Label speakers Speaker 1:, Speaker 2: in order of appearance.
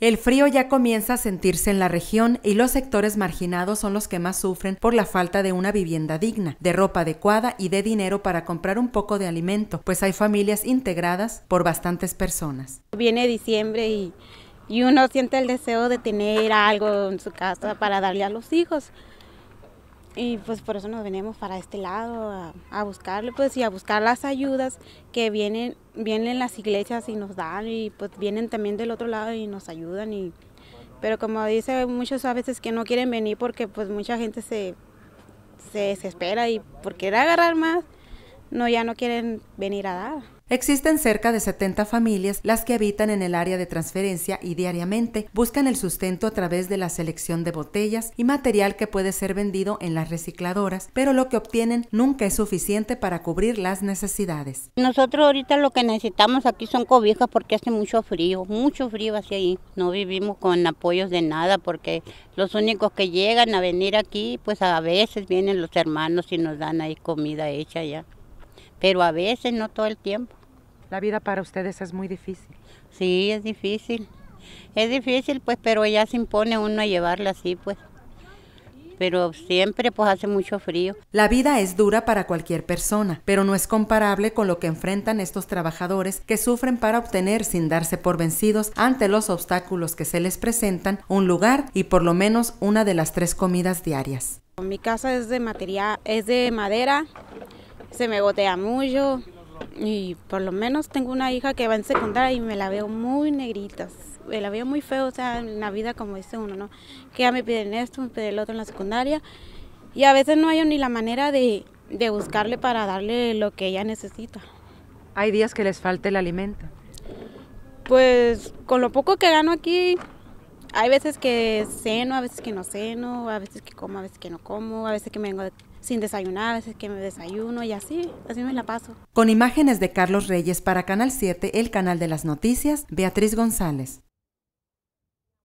Speaker 1: El frío ya comienza a sentirse en la región y los sectores marginados son los que más sufren por la falta de una vivienda digna, de ropa adecuada y de dinero para comprar un poco de alimento, pues hay familias integradas por bastantes personas.
Speaker 2: Viene diciembre y, uno siente el deseo de tener algo en su casa para darle a los hijos y pues por eso nos venimos para este lado a, buscarlo buscarle pues y a buscar las ayudas que vienen vienen las iglesias y nos dan y pues vienen también del otro lado y nos ayudan y pero como dice muchos a veces que no quieren venir porque pues mucha gente se se desespera y por querer agarrar más no ya no quieren venir
Speaker 1: a dar. Existen cerca de 70 familias las que habitan en el área de transferencia y diariamente buscan el sustento a través de la selección de botellas y material que puede ser vendido en las recicladoras, pero lo que obtienen nunca es suficiente para cubrir las necesidades.
Speaker 3: Nosotros ahorita lo que necesitamos aquí son cobijas porque hace mucho frío, mucho frío hacia ahí. No vivimos con apoyos de nada porque los únicos que llegan a venir aquí, pues a veces vienen los hermanos y nos dan ahí comida hecha ya pero a veces no todo el tiempo. La vida para ustedes es muy difícil. Sí, es difícil. Es difícil, pues, pero ya se impone uno a llevarla así, pues. Pero siempre, pues, hace mucho frío.
Speaker 1: La vida es dura para cualquier persona, pero no es comparable con lo que enfrentan estos trabajadores que sufren para obtener, sin darse por vencidos, ante los obstáculos que se les presentan, un lugar y por lo menos una de las tres comidas diarias.
Speaker 2: Mi casa es de, materia, es de madera, se me gotea mucho y por lo menos tengo una hija que va en secundaria y me la veo muy negrita, me la veo muy feo, o sea, en la vida como dice uno, ¿no? Que ya me piden esto, me piden el otro en la secundaria y a veces no hay ni la manera de, de buscarle para darle lo que ella necesita. ¿Hay días que les falta el alimento? Pues con lo poco que gano aquí, hay veces que ceno, a veces que no ceno, a veces que como, a veces que no como, a veces que me vengo sin desayunar, a veces que me desayuno y así, así me la paso.
Speaker 1: Con imágenes de Carlos Reyes para Canal 7, el canal de las noticias, Beatriz González.